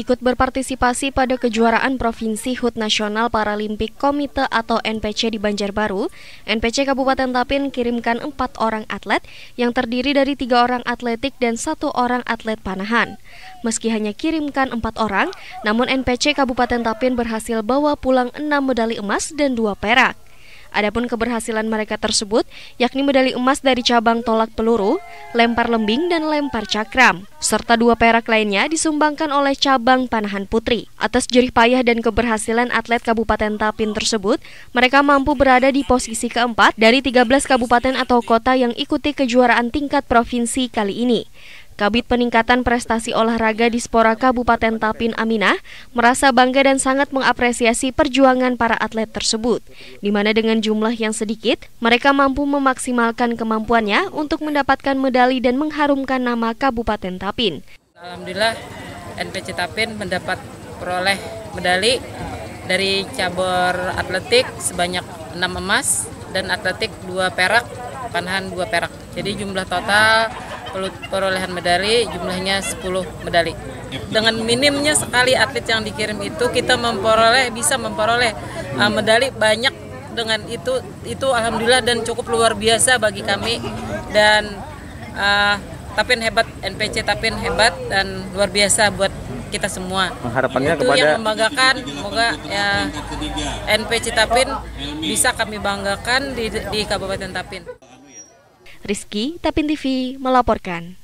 ikut berpartisipasi pada kejuaraan Provinsi HUT Nasional Paralimpik Komite atau NPC di Banjarbaru, NPC Kabupaten Tapin kirimkan empat orang atlet yang terdiri dari tiga orang atletik dan satu orang atlet panahan. Meski hanya kirimkan empat orang, namun NPC Kabupaten Tapin berhasil bawa pulang enam medali emas dan dua perak. Adapun keberhasilan mereka tersebut yakni medali emas dari cabang tolak peluru, lempar lembing dan lempar cakram, serta dua perak lainnya disumbangkan oleh cabang panahan putri. Atas jerih payah dan keberhasilan atlet Kabupaten Tapin tersebut, mereka mampu berada di posisi keempat dari 13 kabupaten atau kota yang ikuti kejuaraan tingkat provinsi kali ini. Kabit Peningkatan Prestasi Olahraga Dispora Kabupaten Tapin Aminah merasa bangga dan sangat mengapresiasi perjuangan para atlet tersebut, di mana dengan jumlah yang sedikit, mereka mampu memaksimalkan kemampuannya untuk mendapatkan medali dan mengharumkan nama Kabupaten Tapin. Alhamdulillah NPC Tapin mendapat peroleh medali dari cabur atletik sebanyak 6 emas dan atletik 2 perak, panahan 2 perak. Jadi jumlah total perolehan medali jumlahnya 10 medali. Dengan minimnya sekali atlet yang dikirim itu kita memperoleh bisa memperoleh uh, medali banyak dengan itu itu alhamdulillah dan cukup luar biasa bagi kami dan uh, Tapin hebat NPC Tapin hebat dan luar biasa buat kita semua. Harapannya itu kepada yang membanggakan, semoga ya NPC Tapin bisa kami banggakan di, di Kabupaten Tapin. Rizky Tapin TV melaporkan.